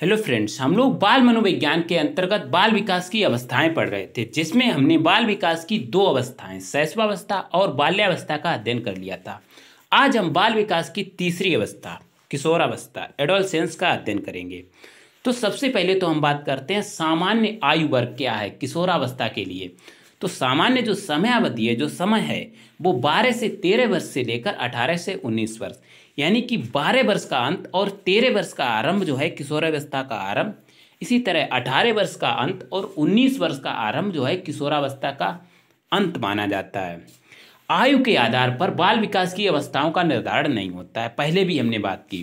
hello friends हम लोग बाल मनोविज्ञान के अंतर्गत बाल विकास की अवस्थाएं पढ़ रहे थे जिसमें हमने बाल विकास की दो अवस्थाएं शैशवावस्था और बाल्यावस्था का अध्ययन कर लिया था आज हम बाल विकास की तीसरी अवस्था किशोरावस्था एडोलसेंस का अध्ययन करेंगे तो सबसे पहले तो हम बात करते हैं सामान्य आयु वर्ग क्या है किशोरावस्था के लिए तो सामान्य जो अवधि है जो समय है वो 12 से 13 वर्ष से लेकर 18 से 19 वर्ष यानी कि बारह वर्ष का अंत और तेरह वर्ष का आरंभ जो है किशोरावस्था का आरंभ इसी तरह अठारह वर्ष का अंत और उन्नीस वर्ष का आरंभ जो है किशोरावस्था का अंत माना जाता है आयु के आधार पर बाल विकास की अवस्थाओं का निर्धारण नहीं होता है पहले भी हमने बात की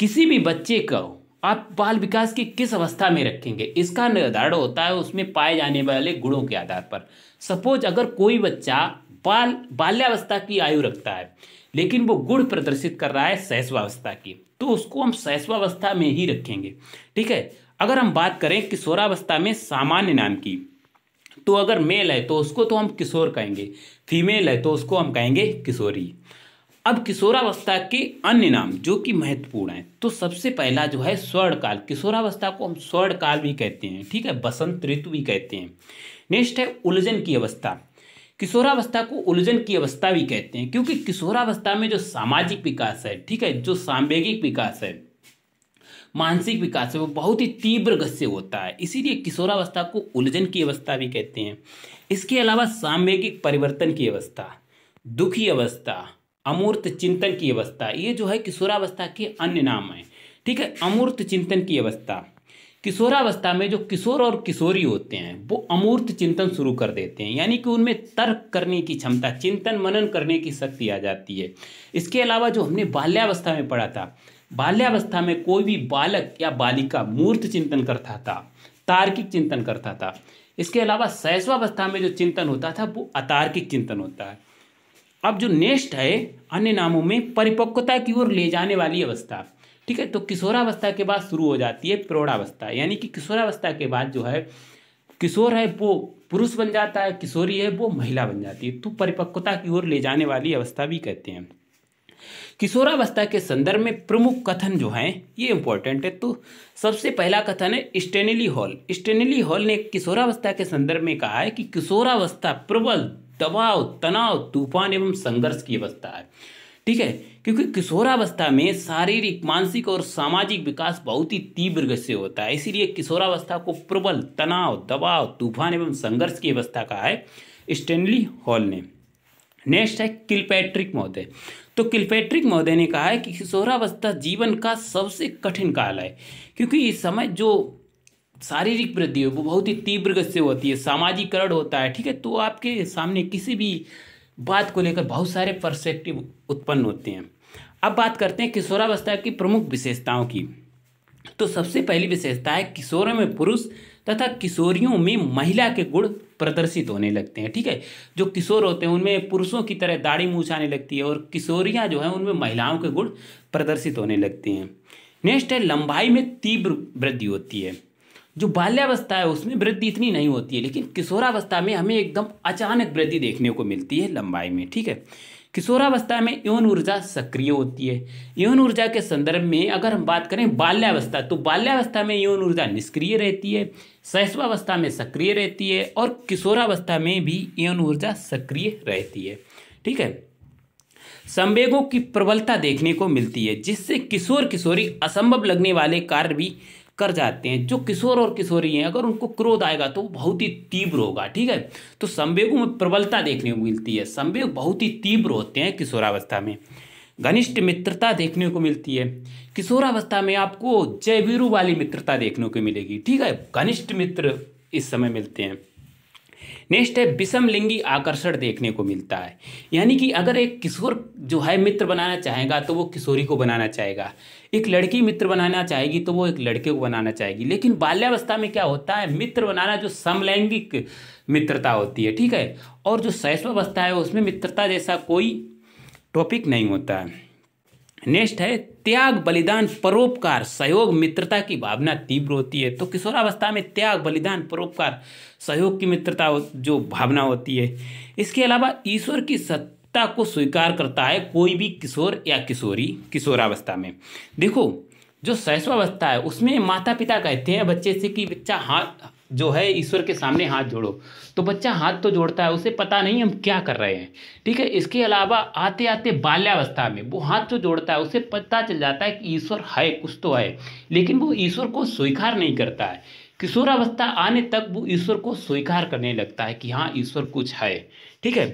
किसी भी बच्चे को आप बाल विकास की किस अवस्था में रखेंगे इसका निर्धारण होता है उसमें पाए जाने वाले गुणों के आधार पर सपोज अगर कोई बच्चा बाल बाल्यावस्था की आयु रखता है लेकिन वो गुण प्रदर्शित कर रहा है सहस्वावस्था की तो उसको हम सहस्वावस्था में ही रखेंगे ठीक है अगर हम बात करें किशोरावस्था में सामान्य नाम की तो अगर मेल है तो उसको तो हम किशोर कहेंगे फीमेल है तो उसको हम कहेंगे किशोरी अब किशोरावस्था के अन्य नाम जो कि महत्वपूर्ण हैं तो सबसे पहला जो है स्वर्ण काल किशोरावस्था को हम स्वर्ण काल भी कहते हैं ठीक है बसंत ऋतु भी कहते हैं नेक्स्ट है उलझन की अवस्था किशोरावस्था को उलझन की अवस्था भी कहते हैं क्योंकि किशोरावस्था में जो सामाजिक विकास है ठीक है जो सांवेगिक विकास है मानसिक विकास है वो बहुत ही तीव्र गति से होता है इसीलिए किशोरावस्था को उलझन की अवस्था भी कहते हैं इसके अलावा सांवेगिक परिवर्तन की अवस्था दुखी अवस्था अमूर्त चिंतन की अवस्था ये जो है किशोरावस्था के अन्य नाम हैं ठीक है अमूर्त चिंतन की अवस्था किशोरावस्था में जो किशोर और किशोरी होते हैं वो अमूर्त चिंतन शुरू कर देते हैं यानी कि उनमें तर्क करने की क्षमता चिंतन मनन करने की शक्ति आ जाती है इसके अलावा जो हमने बाल्यावस्था में पढ़ा था बाल्यावस्था में कोई भी बालक या बालिका मूर्त चिंतन करता था तार्किक चिंतन करता था इसके अलावा शैशवावस्था में जो चिंतन होता था वो अतार्किक चिंतन होता है अब जो नेक्स्ट है अन्य नामों में परिपक्वता की ओर ले जाने वाली अवस्था ठीक है तो किशोरावस्था के बाद शुरू हो जाती है प्रौढ़ावस्था यानी कि किशोरावस्था के बाद जो है किशोर है वो पुरुष बन जाता है किशोरी है वो महिला बन जाती है तो परिपक्वता की ओर ले जाने वाली अवस्था भी कहते हैं किशोरावस्था के संदर्भ में प्रमुख कथन जो है ये इंपॉर्टेंट है तो सबसे पहला कथन है स्टेनली हॉल स्टेनली हॉल ने किशोरावस्था के संदर्भ में कहा है कि किशोरावस्था प्रबल दबाव तनाव तूफान एवं संघर्ष की अवस्था है ठीक है क्योंकि किशोरावस्था में शारीरिक मानसिक और सामाजिक विकास बहुत ही तीव्र गति से होता है इसीलिए किशोरावस्था को प्रबल तनाव दबाव तूफान एवं संघर्ष की अवस्था कहा है स्टेनली हॉल ने नेक्स्ट है किलपैट्रिक महोदय तो किलपैट्रिक महोदय ने कहा है कि किशोरावस्था जीवन का सबसे कठिन काल है क्योंकि इस समय जो शारीरिक वृद्धि है वो बहुत ही तीव्र गति से होती है सामाजिकरण होता है ठीक है तो आपके सामने किसी भी बात को लेकर बहुत सारे परस्पेक्टिव उत्पन्न होते हैं अब बात करते हैं किशोरावस्था की प्रमुख विशेषताओं की तो सबसे पहली विशेषता है किशोरों में पुरुष तथा किशोरियों में महिला के गुण प्रदर्शित होने लगते हैं ठीक है जो किशोर होते हैं उनमें पुरुषों की तरह दाढ़ी मूछ आने लगती है और किशोरियाँ जो हैं उनमें महिलाओं के गुण प्रदर्शित होने लगते हैं नेक्स्ट है लंबाई में तीव्र वृद्धि होती है जो बाल्यावस्था है उसमें वृद्धि इतनी नहीं होती है लेकिन किशोरावस्था में हमें एकदम अचानक वृद्धि देखने को मिलती है लंबाई में ठीक है किशोरावस्था में यौन ऊर्जा सक्रिय होती है यौन ऊर्जा के संदर्भ में अगर हम बात करें बाल्यावस्था तो बाल्यावस्था में यौन ऊर्जा निष्क्रिय रहती है सहस्वावस्था में सक्रिय रहती है और किशोरावस्था में भी यौन ऊर्जा सक्रिय रहती है ठीक है संवेगों की प्रबलता देखने को मिलती है जिससे किशोर किशोरी असंभव लगने वाले कार्य भी कर जाते हैं जो किशोर और किशोरी हैं अगर उनको क्रोध आएगा तो वो बहुत ही तीव्र होगा ठीक है तो संवेगों में प्रबलता देखने को मिलती है संवेग बहुत ही तीव्र होते हैं किशोरावस्था में घनिष्ठ मित्रता देखने को मिलती है किशोरावस्था में आपको जयवीरू वाली मित्रता देखने को मिलेगी ठीक है घनिष्ठ मित्र इस समय मिलते हैं नेक्स्ट है विषमलिंगी आकर्षण देखने को मिलता है यानी कि अगर एक किशोर जो है मित्र बनाना चाहेगा तो वो किशोरी को बनाना चाहेगा एक लड़की मित्र बनाना चाहेगी तो वो एक लड़के को बनाना चाहेगी लेकिन बाल्यावस्था में क्या होता है मित्र बनाना जो समलैंगिक मित्रता होती है ठीक है और जो शैशवावस्था है उसमें मित्रता जैसा कोई टॉपिक नहीं होता है नेक्स्ट है त्याग बलिदान परोपकार सहयोग मित्रता की भावना तीव्र होती है तो किशोरावस्था में त्याग बलिदान परोपकार सहयोग की मित्रता जो भावना होती है इसके अलावा ईश्वर की सत्ता को स्वीकार करता है कोई भी किशोर या किशोरी किशोरावस्था में देखो जो शैशवावस्था है उसमें माता पिता कहते हैं बच्चे से कि बच्चा हाथ जो है ईश्वर के सामने हाथ जोड़ो तो बच्चा हाथ तो जोड़ता है उसे पता नहीं हम क्या कर रहे हैं ठीक है इसके अलावा आते आते बाल्यावस्था में वो हाथ जो जोड़ता है उसे पता चल जाता है कि ईश्वर है कुछ तो है लेकिन वो ईश्वर को स्वीकार नहीं करता है किशोरावस्था आने तक वो ईश्वर को स्वीकार करने लगता है कि हाँ ईश्वर कुछ है ठीक है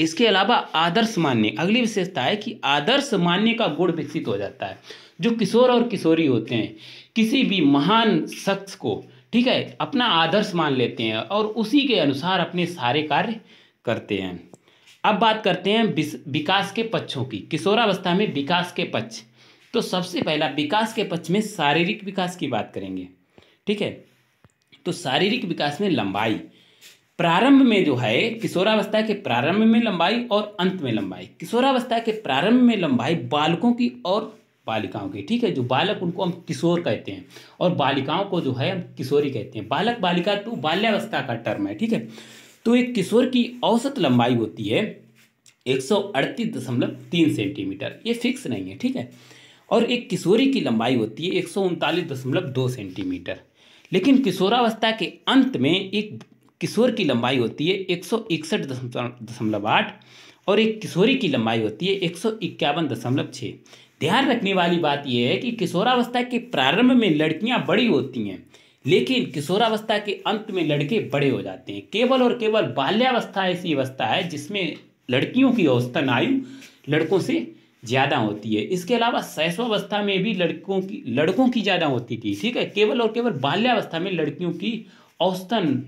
इसके अलावा आदर्श मान्य अगली विशेषता है कि आदर्श मान्य का गुण विकसित हो जाता है जो किशोर और किशोरी होते हैं किसी भी महान शख्स को ठीक है अपना आदर्श मान लेते हैं और उसी के अनुसार अपने सारे कार्य करते हैं अब बात करते हैं विकास के पक्षों की किशोरावस्था में विकास के पक्ष तो सबसे पहला विकास के पक्ष में शारीरिक विकास की बात करेंगे ठीक है तो शारीरिक विकास में लंबाई प्रारंभ में जो है किशोरावस्था के प्रारंभ में लंबाई और अंत में लंबाई किशोरावस्था के प्रारंभ में लंबाई बालकों की और बालिकाओं की ठीक है जो बालक उनको हम किशोर कहते हैं और बालिकाओं को जो है हम किशोरी कहते हैं बालक बालिका तो बाल्यावस्था का टर्म है ठीक है तो एक किशोर की औसत लंबाई होती है एक सेंटीमीटर ये फिक्स नहीं है ठीक है और एक किशोरी की लंबाई होती है एक सेंटीमीटर लेकिन किशोरावस्था के अंत में एक किशोर की लंबाई होती है एक और एक किशोरी की लंबाई होती है एक ध्यान रखने वाली बात यह है कि किशोरावस्था के प्रारंभ में लड़कियां बड़ी होती हैं लेकिन किशोरावस्था के अंत में लड़के बड़े हो जाते हैं केवल और केवल बाल्यावस्था ऐसी अवस्था है जिसमें लड़कियों की औसतन आयु लड़कों से ज़्यादा होती है इसके अलावा शैशवावस्था में भी लड़कों की लड़कों की ज़्यादा होती थी ठीक है केवल और केवल बाल्यावस्था में लड़कियों की औसतन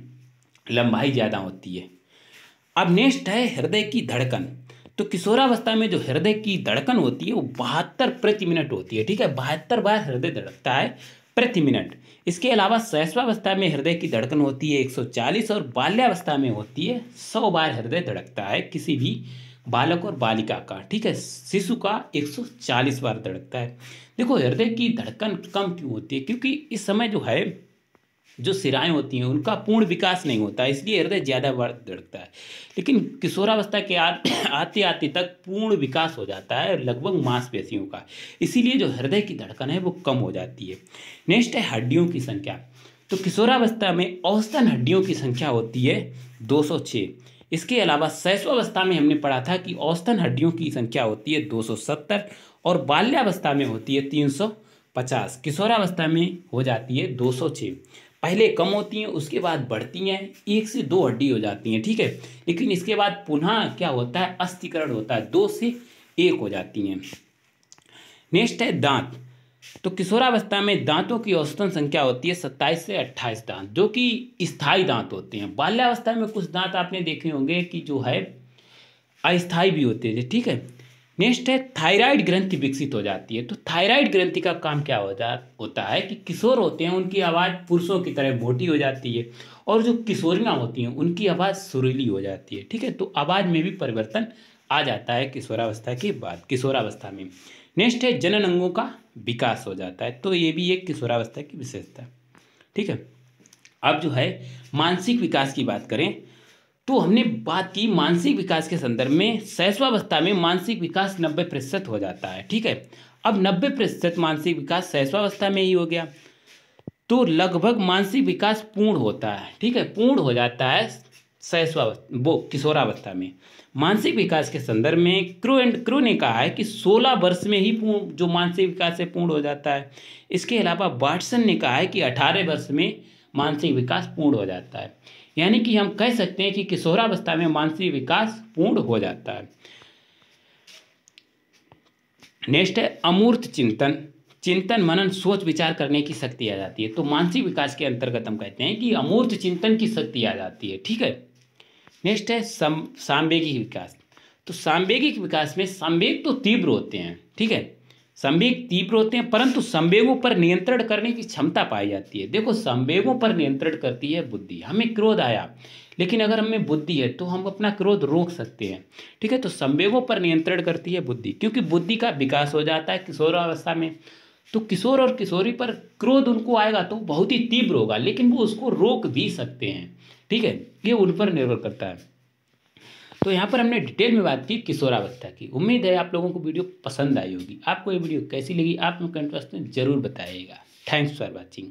लंबाई ज़्यादा होती है अब नेक्स्ट है हृदय की धड़कन तो किशोरावस्था में जो हृदय की धड़कन होती है वो बहत्तर प्रति मिनट होती है ठीक है बहत्तर बार हृदय धड़कता है प्रति मिनट इसके अलावा शैशवावस्था में हृदय की धड़कन होती है 140 और बाल्यावस्था में होती है 100 बार हृदय धड़कता है किसी भी बालक और बालिका का ठीक है शिशु का 140 बार धड़कता है देखो हृदय की धड़कन कम क्यों होती है क्योंकि इस समय जो है जो सिराएँ होती हैं उनका पूर्ण विकास नहीं होता इसलिए हृदय ज़्यादा बढ़ धड़कता है लेकिन किशोरावस्था के आ, आते आते तक पूर्ण विकास हो जाता है लगभग मांसपेशियों का इसीलिए जो हृदय की धड़कन है वो कम हो जाती है नेक्स्ट है हड्डियों की संख्या तो किशोरावस्था में औसतन हड्डियों की संख्या होती है दो इसके अलावा शैशवावस्था में हमने पढ़ा था कि औसतन हड्डियों की संख्या होती है दो और बाल्यावस्था में होती है तीन किशोरावस्था में हो जाती है दो पहले कम होती हैं उसके बाद बढ़ती हैं एक से दो हड्डी हो जाती हैं ठीक है लेकिन इसके बाद पुनः क्या होता है अस्थिकरण होता है दो से एक हो जाती हैं नेक्स्ट है दांत तो किशोरावस्था में दांतों की औसतन संख्या होती है सत्ताईस से अट्ठाईस दांत जो कि स्थायी दांत होते हैं बाल्यावस्था में कुछ दांत आपने देखे होंगे कि जो है अस्थायी भी होते थे ठीक है नेक्स्ट है थायराइड ग्रंथि विकसित हो जाती है तो थायराइड ग्रंथि का काम क्या हो जा होता है कि किशोर होते हैं उनकी आवाज़ पुरुषों की तरह मोटी हो जाती है और जो किशोरियाँ होती हैं उनकी आवाज़ सुरीली हो जाती है ठीक है तो आवाज़ में भी परिवर्तन आ जाता है किशोरावस्था के बाद किशोरावस्था में नेक्स्ट है जनन अंगों का विकास हो जाता है तो ये भी एक किशोरावस्था की विशेषता ठीक है अब जो है मानसिक विकास की बात करें तो हमने बात की मानसिक विकास के संदर्भ में सहस्वावस्था में मानसिक विकास नब्बे प्रतिशत हो जाता है ठीक है अब नब्बे प्रतिशत मानसिक विकास सहस्वावस्था में ही हो गया तो लगभग मानसिक विकास पूर्ण होता है ठीक है पूर्ण हो जाता है सहस्वावस्था वो किशोरावस्था में मानसिक विकास के संदर्भ में क्रो एंड क्रो ने कहा है कि 16 वर्ष में ही पूर्ण जो मानसिक विकास है पूर्ण हो जाता है इसके अलावा वाटसन ने कहा है कि 18 वर्ष में मानसिक विकास पूर्ण हो जाता है यानी कि हम कह सकते हैं कि किशोरावस्था में मानसिक विकास पूर्ण हो जाता है नेक्स्ट है अमूर्त चिंतन चिंतन मनन सोच विचार करने की शक्ति आ जाती है तो मानसिक विकास के अंतर्गत हम कहते हैं कि अमूर्त चिंतन की शक्ति आ जाती है ठीक है नेक्स्ट है सम सांवेगिक विकास तो सांवेगिक विकास में संवेग तो तीव्र होते हैं ठीक है संवेग तीव्र होते हैं परंतु संवेगों पर नियंत्रण करने की क्षमता पाई जाती है देखो संवेगों पर नियंत्रण करती है बुद्धि हमें क्रोध आया लेकिन अगर हमें बुद्धि है तो हम अपना क्रोध रोक सकते हैं ठीक है तो संवेगों पर नियंत्रण करती है बुद्धि क्योंकि बुद्धि का विकास हो जाता है किशोरावस्था में तो किशोर और किशोरी पर क्रोध उनको आएगा तो बहुत ही तीव्र होगा लेकिन वो उसको रोक भी सकते हैं ठीक है ये उन पर निर्भर करता है तो यहाँ पर हमने डिटेल में बात की किशोरावस्था की उम्मीद है आप लोगों को वीडियो पसंद आई होगी आपको ये वीडियो कैसी लगी आप लोग कंट्रस्ट में ज़रूर बताइएगा थैंक्स फॉर वॉचिंग